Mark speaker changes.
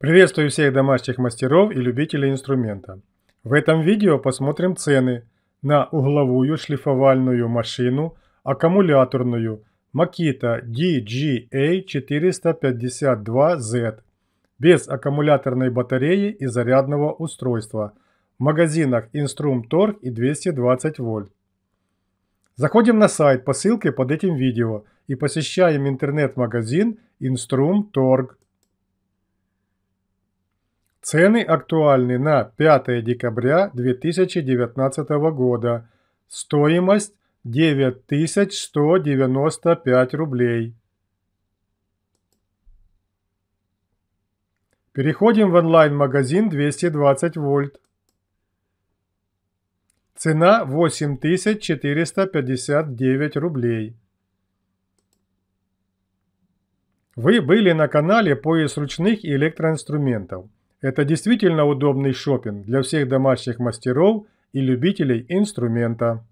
Speaker 1: Приветствую всех домашних мастеров и любителей инструмента. В этом видео посмотрим цены на угловую шлифовальную машину, аккумуляторную Makita DGA452Z без аккумуляторной батареи и зарядного устройства в магазинах Instrumtorg и 220 вольт. Заходим на сайт по ссылке под этим видео и посещаем интернет-магазин Instrumtorg. Цены актуальны на 5 декабря 2019 года. Стоимость 9195 рублей. Переходим в онлайн-магазин 220 вольт. Цена 8459 рублей. Вы были на канале «Пояс ручных и электроинструментов». Это действительно удобный шопинг для всех домашних мастеров и любителей инструмента.